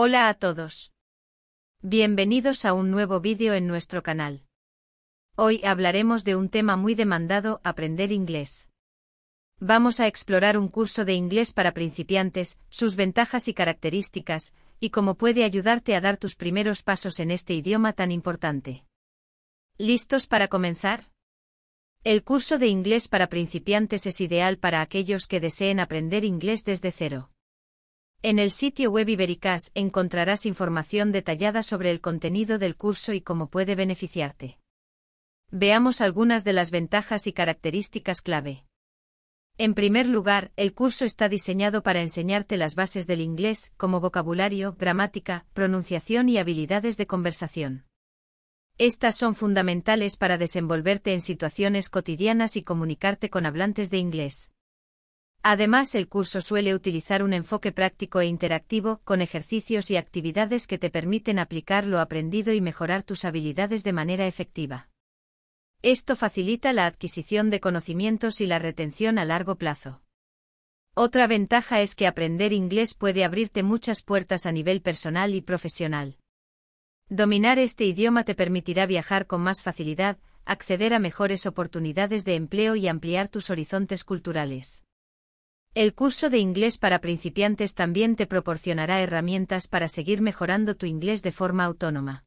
Hola a todos. Bienvenidos a un nuevo vídeo en nuestro canal. Hoy hablaremos de un tema muy demandado, aprender inglés. Vamos a explorar un curso de inglés para principiantes, sus ventajas y características, y cómo puede ayudarte a dar tus primeros pasos en este idioma tan importante. ¿Listos para comenzar? El curso de inglés para principiantes es ideal para aquellos que deseen aprender inglés desde cero. En el sitio web Ibericas encontrarás información detallada sobre el contenido del curso y cómo puede beneficiarte. Veamos algunas de las ventajas y características clave. En primer lugar, el curso está diseñado para enseñarte las bases del inglés, como vocabulario, gramática, pronunciación y habilidades de conversación. Estas son fundamentales para desenvolverte en situaciones cotidianas y comunicarte con hablantes de inglés. Además, el curso suele utilizar un enfoque práctico e interactivo, con ejercicios y actividades que te permiten aplicar lo aprendido y mejorar tus habilidades de manera efectiva. Esto facilita la adquisición de conocimientos y la retención a largo plazo. Otra ventaja es que aprender inglés puede abrirte muchas puertas a nivel personal y profesional. Dominar este idioma te permitirá viajar con más facilidad, acceder a mejores oportunidades de empleo y ampliar tus horizontes culturales. El curso de inglés para principiantes también te proporcionará herramientas para seguir mejorando tu inglés de forma autónoma.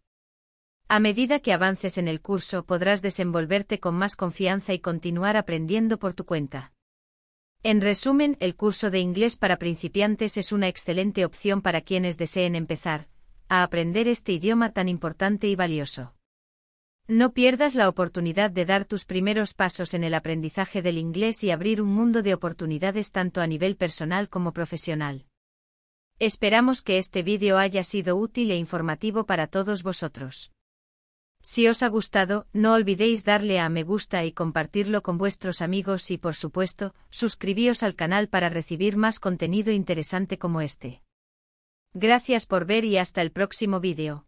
A medida que avances en el curso podrás desenvolverte con más confianza y continuar aprendiendo por tu cuenta. En resumen, el curso de inglés para principiantes es una excelente opción para quienes deseen empezar a aprender este idioma tan importante y valioso. No pierdas la oportunidad de dar tus primeros pasos en el aprendizaje del inglés y abrir un mundo de oportunidades tanto a nivel personal como profesional. Esperamos que este vídeo haya sido útil e informativo para todos vosotros. Si os ha gustado, no olvidéis darle a me gusta y compartirlo con vuestros amigos y por supuesto, suscribíos al canal para recibir más contenido interesante como este. Gracias por ver y hasta el próximo vídeo.